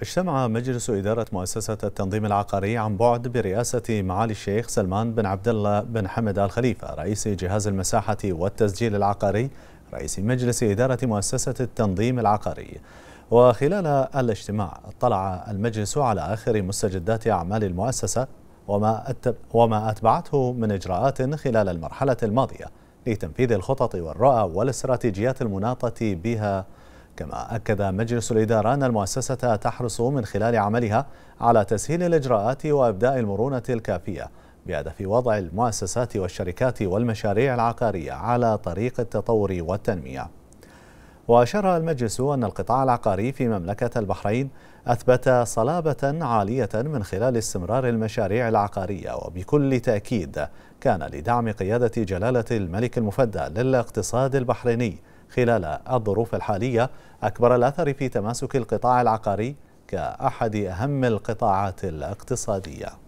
اجتمع مجلس إدارة مؤسسة التنظيم العقاري عن بعد برئاسة معالي الشيخ سلمان بن عبد الله بن حمد آل خليفة رئيس جهاز المساحة والتسجيل العقاري رئيس مجلس إدارة مؤسسة التنظيم العقاري وخلال الاجتماع اطلع المجلس على آخر مستجدات أعمال المؤسسة وما, وما أتبعته من إجراءات خلال المرحلة الماضية لتنفيذ الخطط والرؤى والاستراتيجيات المناطة بها كما أكد مجلس الإدارة أن المؤسسة تحرص من خلال عملها على تسهيل الإجراءات وإبداء المرونة الكافية بهدف وضع المؤسسات والشركات والمشاريع العقارية على طريق التطور والتنمية وأشار المجلس أن القطاع العقاري في مملكة البحرين أثبت صلابة عالية من خلال استمرار المشاريع العقارية وبكل تأكيد كان لدعم قيادة جلالة الملك المفدى للاقتصاد البحريني خلال الظروف الحالية أكبر الأثر في تماسك القطاع العقاري كأحد أهم القطاعات الاقتصادية